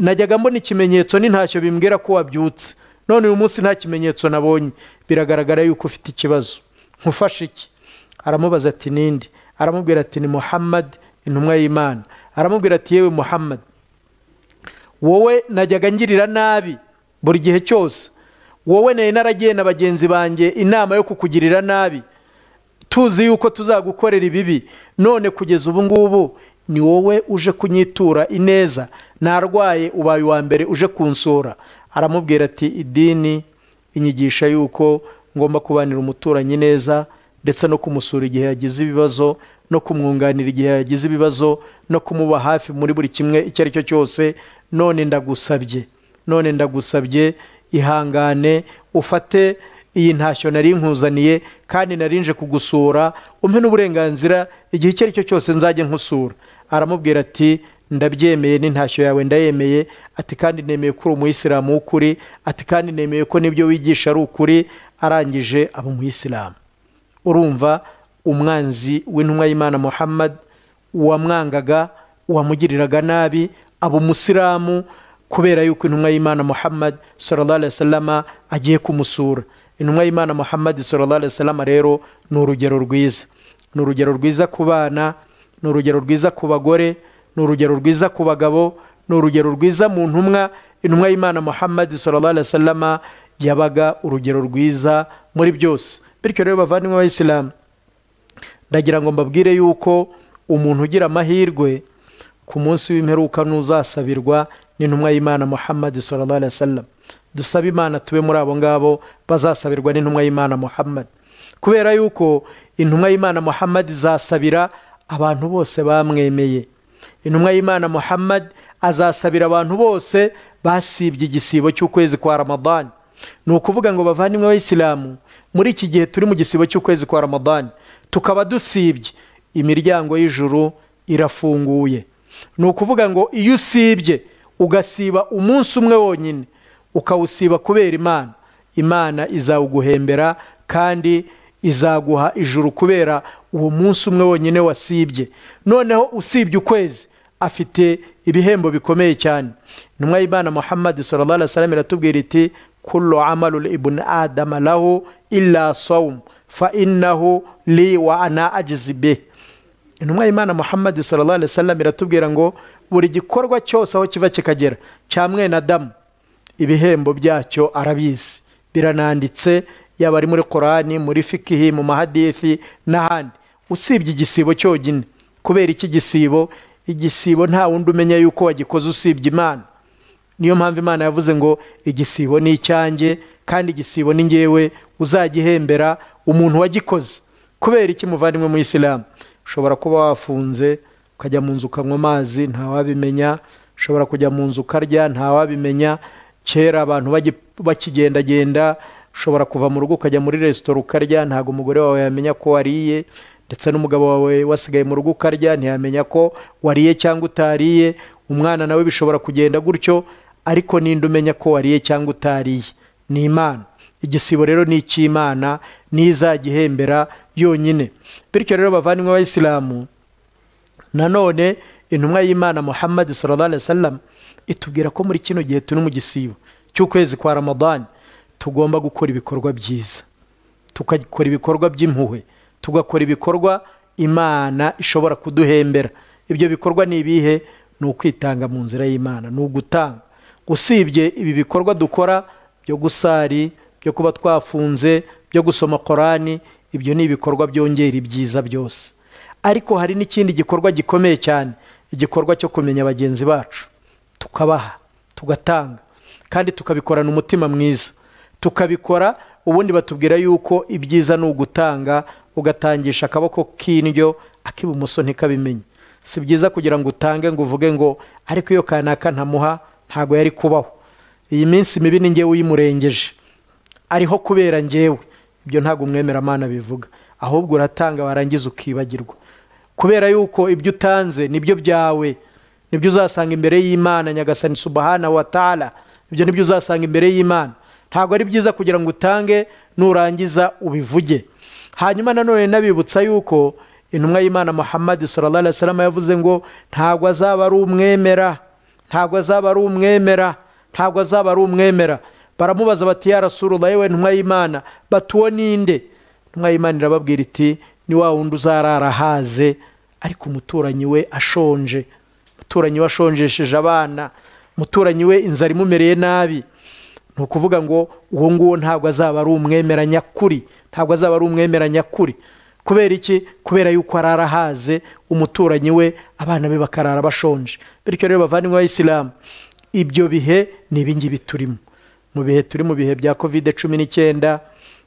najyaga mbona ikimenyetso ni ntacyo bimbwira ko wabyutse none uyu munsi nta kimenyetso nabonye biragaragara yuko ufite ikibazo nkufashe iki aramubaza ati nindi aramubwira ati ni muhammad intumwa y'imana aramubwira ati yewe muhammad wowe najyaga ngirira nabi buri gihe cyose wowe nari naragiye na bagenzi banjye inama yo kukugirira nabi tuzi yuko tuzagukorera ibibi none kugeza ubu ngubu ni wowe uje kunyitura ineza Narwaye ubaye uwa mbere uje kunsura aramubwira ati idini inyigisha yuko ngomba kubanira umuturanyi neza ndetse no kumusura igihe yagize ibibazo no kumwunganira igihe yagize ibibazo no kumuba hafi muri buri kimwe icyo ari cyo cyose none ndagusabye none ndagusabye ihangane ufate iyi ntashyo nari nkuzaniye kandi narinje kugusura umpe n'uburenganzira igihe icyo ari cyo cyose nzajya nkusura aramubwira ati ndabyemeye n'intashyo yawe ndayemeye ati kandi nemeye ko uri umuyisilamu w'ukuri ati kandi nemeye ko n'ibyo wigisha ari ukuri arangije aba umuyisilamu urumva umwanzi w'intumwa y'imana muhammad uwamwangaga uwamugiriraga nabi aba umusilamu kubera yuko intumwa y'imana muhammad salama agiye kumusura intumwa y'imana muhammad salama rero ni urugero rwiza ni urugero rwiza ku bana ni urugero rwiza ku bagore ni urugero rwiza ku bagabo ni urugero rwiza mu ntumwa intumwa y'imana muhammad salama yabaga urugero rwiza muri byose bityo rero bavandimwe b'abayisilamu ndagira ngo mbabwire yuko umuntu ugira amahirwe ku munsi w'imperuka n'uzasabirwa n'intumwa y'imana muhammad salama dusabe imana tube muri abo ngabo bazasabirwa n'intumwa y'imana muhammad kubera yuko intumwa y'imana muhammad izasabira abantu bose bamwemeye intumwa y'imana muhammad azasabira abantu bose basibye igisibo cy'ukwezi kwa Ramadan ni ukuvuga ngo bavandimwe abayisilamu muri iki gihe turi mu gisibo cy'ukwezi kwa Ramadan tukaba dusibye imiryango y'ijuru irafunguye ni ukuvuga ngo iyo usibye ugasiba umunsi umwe wonyine ukawusiba kubera imana imana izawuguhembera kandi izaguha ijuru kubera uwo munsi umwe wonyine wasibye noneho usibye ukwezi afite ibihembo bikomeye cyane intumwa y'imana muhammad sallallahu alaihi wasallam iratubwira iti kullu amalul ibn adama lahu illa sawm fa innahu li wa ana ajizi intumwa y'imana muhammad sallallahu alaihi wasallam iratubwira ngo buri gikorwa cyose aho kiva kikagera cya mwene adamu ibihembo byacyo arabizi birananditse yaba ari muri korani muri fikihi mu mahadifi n'ahandi usibye igisibo cyonyine kubera iki gisibo igisibo nta wundi umenya yuko wagikoze usibye imana niyo mpamvu imana yavuze ngo igisibo ni icyanjye kandi igisibo ni ngewe uzagihembera umuntu wagikoze kubera iki muvandimwe mu isilamu ushobora kuba wafunze ukajya mu nzu ukanywa amazi ntawabimenya ushobora kujya mu nzu ukarya ntawabimenya kera abantu bakigendagenda ushobora kuva mu rugo ukajya muri resitora ukarya ntabwo umugore wawe yamenya ko wariye ndetse n'umugabo wawe wasigaye mu rugo ukarya ntiyamenya ko wariye cyangwa utariye umwana nawe bishobora kugenda gutyo ariko ninde umenya ko wariye cyangwa utariye ni imana igisibo rero ni icy'imana n'izagihembera yonyine bityo rero bavandimwe b'abayisilamu nanone intumwa y'imana muhammad sallallahu alaihi wasallam itubwira ko muri kino gihe turi mu gisibo cy'ukwezi kwa ramadani tugomba gukora ibikorwa byiza tukakora ibikorwa by'impuhwe tugakora ibikorwa imana ishobora kuduhembera ibyo bikorwa ni ibihe ni ukwitanga mu nzira y'imana ni ugutanga usibye ibi bikorwa dukora byo gusari byo kuba twafunze byo gusoma korani ibyo ni ibikorwa byongera ibyiza byose ariko hari n'ikindi gikorwa gikomeye cyane igikorwa cyo kumenya bagenzi bacu tukabaha tugatanga kandi tukabikorana umutima mwiza tukabikora ubundi batubwira yuko ibyiza ni ugutanga ugatangisha akaboko k'indyo ak'ibumoso ntikabimenye si byiza kugira ngo utange ngo uvuge ngo ariko iyo kanaka ntamuha ntabwo yari kubaho iyi minsi mibi ni ngewe uyimurengeje ariho kubera njyewe ibyo ntabwo umwemeramana bivuga ahubwo uratanga warangiza ukibagirwa kubera yuko ibyo utanze nibyo byawe nibyo uzasanga imbere y'imana nyagasani subahana watara ibyo nibyo uzasanga imbere y'imana ntabwo ari byiza kugira ngo utange nurangiza ubivuge hanyuma nanone nabibutsa yuko intumwa y'imana muhammad sallallahu salama yavuze ngo ntabwo azaba ari umwemera ntabwo azaba ari umwemera ntabwo azaba ari umwemera baramubaza bati yarasura yewe ntumwa y'imana batuwo ninde intumwa y'imana irababwira iti ni wa wundi uzarara haze ariko umuturanyi we ashonje umuturanyi we ashonjesheje abana umuturanyi we inzara imumereye nabi ni ukuvuga ngo uwo nguwo ntabwo azaba ari umwemera nyakuri ntabwo azaba ari umwemera nyakuri kubera iki kubera yuko arara ahaze umuturanyi we abana be bakarara bashonje bityo rero bavandimwe ba isilamu ibyo bihe ni ibingibi turimo mu bihe turi mu bihe bya kovide cumi n'icyenda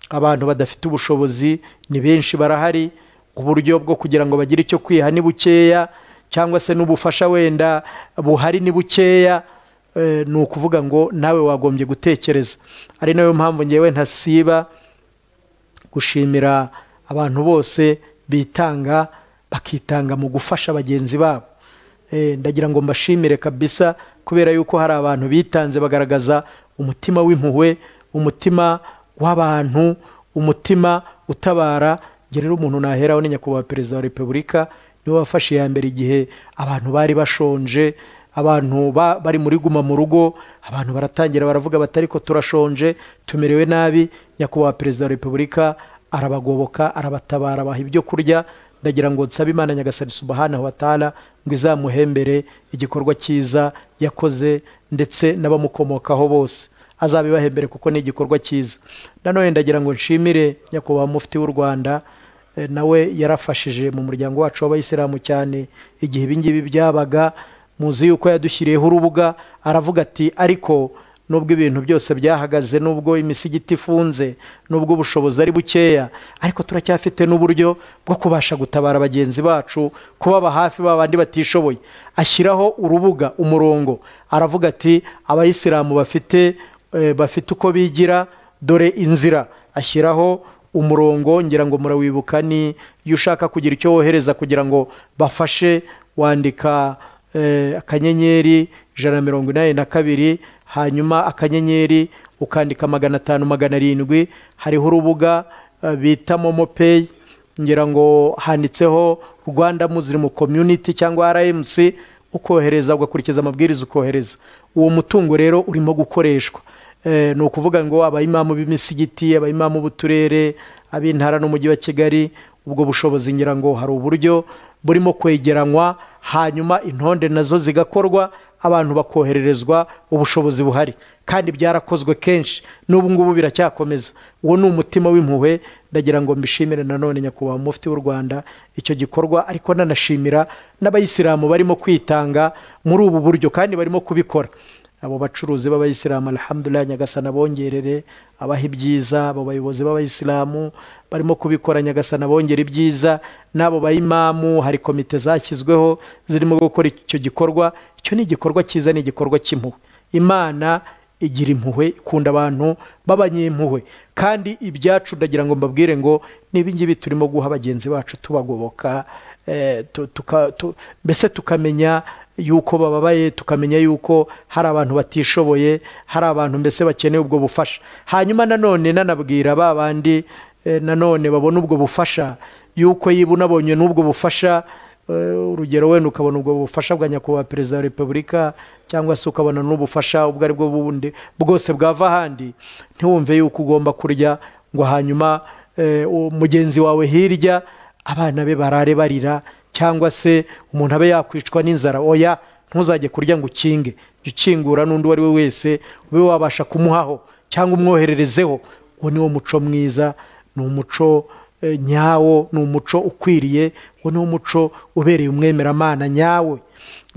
abantu badafite ubushobozi ni benshi barahari uburyo bwo kugira ngo bagire icyo kwiha ni bukeya cyangwa se n'ubufasha wenda buhari ni bukeya eh, ni ukuvuga ngo nawe wagombye gutekereza ari nayo mpamvu ngewe ntasiba gushimira abantu bose bitanga bakitanga mu gufasha bagenzi babo eh, ndagira ngo mbashimire kabisa kubera yuko hari abantu bitanze bagaragaza umutima w'impuhwe umutima w'abantu umutima utabara gerera umuntu naheraho ni nyakubahwa perezida wa repubulika niwe wafashe iya mbere igihe abantu bari bashonje abantu bari muri guma mu rugo abantu baratangira baravuga batari ariko turashonje tumerewe nabi nyakubahwa perezida wa repubulika arabagoboka arabatabara abaha ibyo kurya ndagira ngo nsabe imana nyagasani subahana watara ngo izamuhembere igikorwa cyiza yakoze ndetse n'abamukomokaho bose azabibahembere kuko ni igikorwa cyiza nanone ndagira ngo nshimire nyakubahwa mufti w'u rwanda eh, nawe yarafashije mu muryango wacu w'abayisilamu cyane igihe ibingibi byabaga muzi yuko yadushyiriyeho urubuga aravuga ati ariko nubwo ibintu byose byahagaze nubwo imisigiti ifunze nubwo ubushobozi ari bukeya ariko turacyafite n'uburyo bwo kubasha gutabara bagenzi bacu kubaba hafi b'abandi batishoboye ashyiraho urubuga umurongo aravuga ati abayisilamu bafite eh, bafite uko bigira dore inzira ashyiraho umurongo ngira ngo murawibuka ni iyo ushaka kugira icyo wohereza kugira ngo bafashe wandika Eh, akanyenyeri ijana na mirongo inani na kabiri hanyuma akanyenyeri ukandika magana atanu magana arindwi hariho urubuga eh, bita momo peyi ngira ngo handitseho rwanda muzirimu komyuniti cyangwa rmc ukohereza ugakurikiza amabwiriza ukohereza uwo mutungo rero urimo gukoreshwa eh, ni ukuvuga ngo abayimamu b'imisigiti abayimamu b'uturere ab'intara n'umujyi wa kigali ubwo bushobozi ngira ngo hari uburyo burimo kwegeranywa hanyuma intonde nazo zigakorwa abantu bakohererezwa ubushobozi buhari kandi byarakozwe kenshi n'ubu ngubu biracyakomeza uwo ni umutima w'impuhwe ndagira ngo mbishimire nanone nyakubahwa mufti w'u rwanda icyo gikorwa ariko nanashimira n'abayisilamu barimo kwitanga muri ubu buryo kandi barimo kubikora abo bacuruzi b'abayisilamu alhamdulillah nyagasana bongerere abaha ibyiza abo bayobozi b'abayisilamu barimo kubikora nyagasana bongera ibyiza n'abo bayimamu hari komite zashyizweho zirimo gukora icyo gikorwa icyo ni igikorwa cyiza ni igikorwa cy'impuhwe imana igira impuhwe ikunda abantu b'abanyempuhwe kandi ibyacu ndagira ngo mbabwire ngo n'ibingibi turimo guha bagenzi bacu tubagoboka eh, mbese tukamenya yuko bababaye tukamenya yuko hari abantu batishoboye hari abantu mbese bakeneye ubwo bufasha hanyuma nanone nanabwira ba bandi eh, nanone babona ubwo bufasha yuko yiba unabonye n'ubwo bufasha eh, urugero wenda ukabona ubwo bufasha bwa nyakubahwa perezida wa repubulika cyangwa se ukabona n'ubufasha ubwo ari bwo bundi bwose bwava ahandi ntiwumve yuko ugomba kurya ngo hanyuma eh, mugenzi wawe hirya abana be barare barira cyangwa se umuntu abe yakwicwa n'inzara oya ntuzajye kurya ngo ukinge jya ukingura n'undi uwo ari we wese ube wabasha kumuhaho cyangwa umwohererezeho uwo ni wo muco mwiza ni umuco eh, nyawo ni umuco ukwiriye uwo ni wo muco ubereye umwemeramana nyawe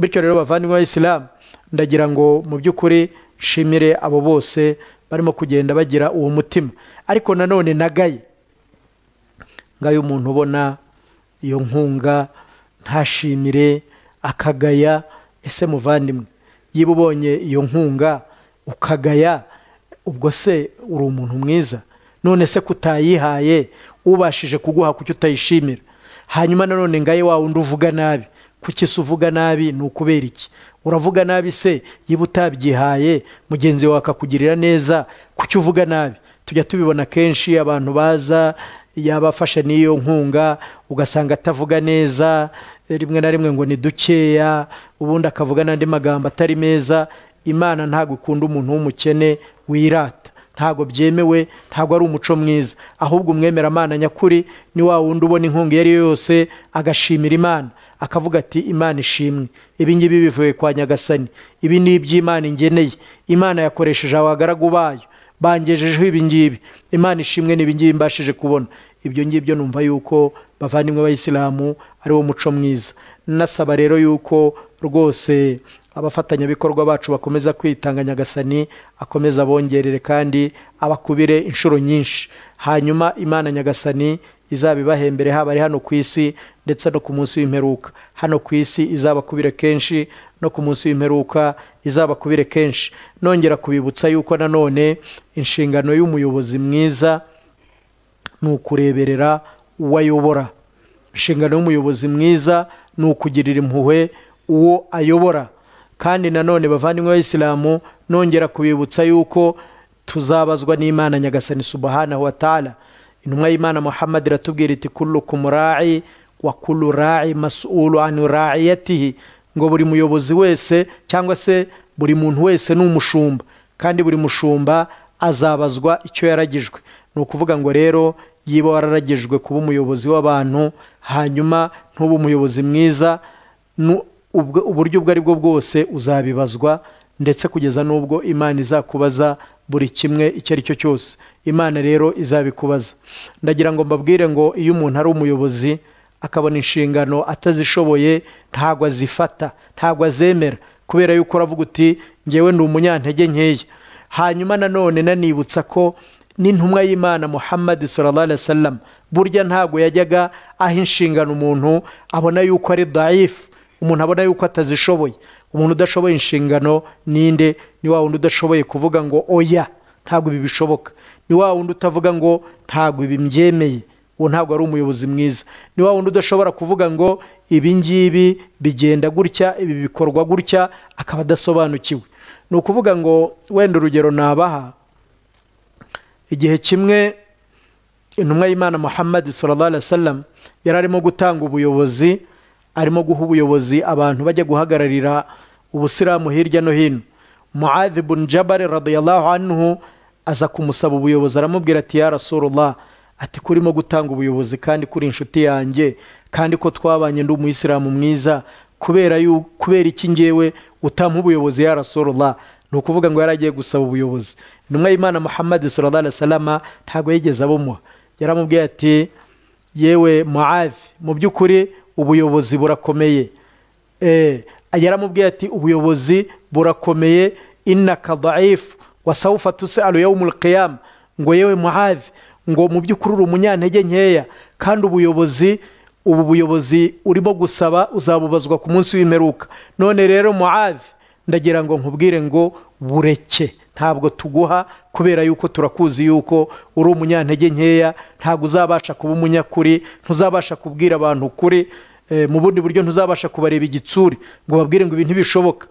bityo rero bavandimwe ba isilamu ndagira ngo mu by'ukuri nshimire abo bose barimo kugenda bagira uwo mutima ariko nanone nagaye ngayo umuntu ubona iyo nkunga ntashimire akagaya ese muvandimwe niba ubonye iyo nkunga ukagaya ubwo se uri umuntu mwiza none se kutayihaye ubashije kuguha kuki utayishimira hanyuma nanone ngaye wa wundi uvuga nabi kuki se uvuga nabi ni ukubera iki uravuga nabi se niba utabyihaye mugenzi wawe akakugirira neza kuki uvuga nabi tujya tubibona kenshi abantu baza yabafasha n'iyo nkunga ugasanga atavuga neza rimwe na rimwe ngo ni dukeya ubundi akavuga n'andi magambo atari meza imana ntabwo ikunda umuntu w'umukene wirata ntabwo byemewe ntabwo ari umuco mwiza ahubwo umwemera amana nyakuri ni wa wundi ubona inkunga iyo ari yo yose agashimira imana akavuga ati imana ishimwe ibi ngibi bivuye kwa nyagasani ibi ni iby'imana ingeneye imana yakoresheje abagaragu bayo bangejejeho ibi ngibi imana ishimwe n'ibi ngibi mbashije kubona ibyo ngibyo numva yuko bavandimwe b'abayisilamu ari wo muco mwiza nasaba rero yuko rwose abafatanyabikorwa bacu bakomeza kwitanga nyagasani akomeza abongerere kandi abakubire inshuro nyinshi hanyuma imana nyagasani izabibahembere haba ari hano ku isi ndetse no ku munsi w'imperuka hano ku isi izabakubire kenshi no ku munsi w'imperuka izabakubire kenshi nongera kubibutsa yuko nanone inshingano y'umuyobozi mwiza ni ukureberera wayobora inshingano y'umuyobozi mwiza ni ukugirira impuhwe uwo ayobora kandi nanone bavandimwe b'abayisilamu nongera kubibutsa yuko tuzabazwa n'imana nyagasani subahana wa tara intumwa y'imana muhammad iratubwira iti kurukum ra'i wa kuru ra'i mas'ulu an ra'iyatihi ngo buri muyobozi wese cyangwa se buri muntu wese ni umushumba kandi buri mushumba azabazwa icyo yaragijwe ni ukuvuga ngo rero yiba wararagejwe kuba umuyobozi w'abantu hanyuma ntube umuyobozi mwiza uburyo ubwo ari bwo bwose uzabibazwa ndetse kugeza n'ubwo imana izakubaza buri kimwe icyo ari cyo cyose imana rero izabikubaza ndagira ngo mbabwire ngo iyo umuntu ari umuyobozi akabona inshingano atazishoboye ntabwo azifata ntabwo azemera kubera yuko uravuga uti ngewe ni umunyantege nkeya hanyuma nanone nanibutsa ko n'intumwa y'imana muhammad sallam burya ntabwo yajyaga aho inshingano umuntu abona yuko ari dayifu umuntu abona yuko atazishoboye umuntu udashoboye inshingano ninde ni wa wundi udashoboye kuvuga ngo oya ntabwo ibi bishoboka ni wa wundi utavuga ngo ntabwo ibi mbyemeye uwo ntabwo ari umuyobozi mwiza ni wa wundi udashobora kuvuga ngo ibi ngibi bigenda gutya ibi bikorwa gutya akaba adasobanukiwe ni ukuvuga ngo wenda urugero nabaha igihe kimwe intumwa y'imana muhammad sallallahu alaihi wasallam yari arimo gutanga ubuyobozi arimo guha ubuyobozi abantu bajya guhagararira ubusiramu hirya no hino muadhi bun radiyallahu anhu aza kumusaba ubuyobozi aramubwira ati ya rasulullah ati kurimo gutanga ubuyobozi kandi kuri inshuti yanjye kandi ko twabanye ndi umuyisilamu mwiza kubera kubera iki ngewe utampa ubuyobozi ya rasulullah ni ukuvuga ngo yari agiye gusaba ubuyobozi intumwa y'imana muhammad sallallahu salama ntabwo yigeze abumuha yaramubwiye ati yewe muavi mu by'ukuri ubuyobozi burakomeye eh, yaramubwiye ati ubuyobozi burakomeye inaka dayifu wasawufa aruya w'umurikiyama ngo yewe muhavi ngo mu by'ukuri uri umunyantege nkeya kandi ubuyobozi ubu buyobozi urimo gusaba uzabubazwa ku munsi wimeruka none rero muhavi ndagira ngo nkubwire ngo bureke ntabwo tuguha kubera yuko turakuzi yuko uri umunyantege nkeya ntabwo uzabasha kuba umunyakuri ntuzabasha kubwira abantu ukuri eh, mu bundi buryo ntuzabasha kubareba igitsuri ngo babwire ngo ibintu ntibishoboka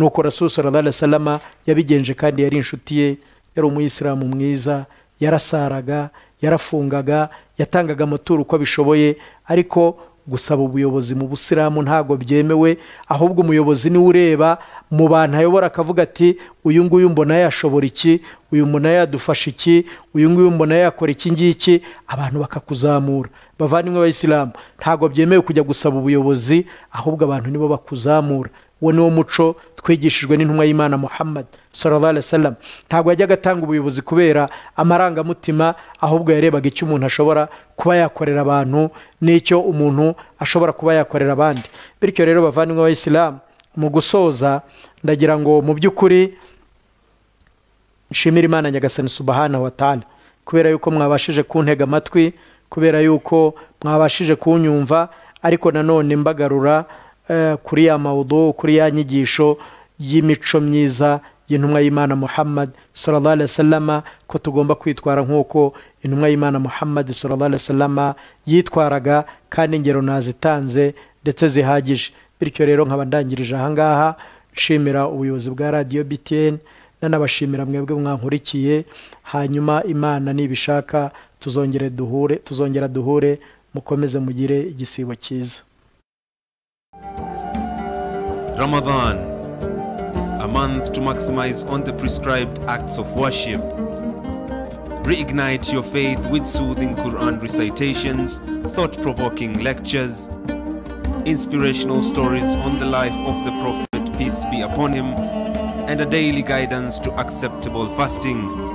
nuko rasusarara salama yabigenje kandi yari inshuti ye yari umuyisilamu mwiza yarasaraga yarafungaga yatangaga amaturo uko abishoboye ariko gusaba ubuyobozi mu busilamu ntabwo byemewe ahubwo umuyobozi niwe ureba mu bantu ayobora akavuga ati uyu nguyu mbona yashobora iki uyu mbona yadufasha iki uyu nguyu mbona yakora iki ngiki abantu bakakuzamura bavandimwe b'abayisilamu ntabwo byemewe kujya gusaba ubuyobozi ahubwo abantu nibo bakuzamura uwo ni wo muco twigishijwe n'intumwa y'imana muhammad salamu ntabwo yajyaga atanga ubuyobozi kubera amarangamutima ahubwo yarebaga icyo umuntu ashobora kuba yakorera abantu n'icyo umuntu ashobora kuba yakorera abandi bityo rero bavandimwe b'abayisilamu mu gusoza ndagira ngo mu by'ukuri nshimire imana nyagasani subahana wa kubera yuko mwabashije kuntega amatwi kubera yuko mwabashije kunyumva ariko nanone mbagarura Eh, kuri ya mawudu kuri ya nyigisho y'imico myiza y'intumwa y'imana muhammad sallallahu alaihi wasallama ko tugomba kwitwara nk'uko intumwa y'imana muhammad sallallahu alaihi yitwaraga kandi ingero nazitanze ndetse zihagije bityo rero nkaba ndangirije ahangaha nshimira ubuyobozi bwa radiyo btn nanabashimira mwebwe mwankurikiye hanyuma imana nibishaka tuzongera duhure mukomeze mugire igisibo cyiza Ramadan, a month to maximize on the prescribed acts of worship. Reignite your faith with soothing Quran recitations, thought-provoking lectures, inspirational stories on the life of the Prophet, peace be upon him, and a daily guidance to acceptable fasting.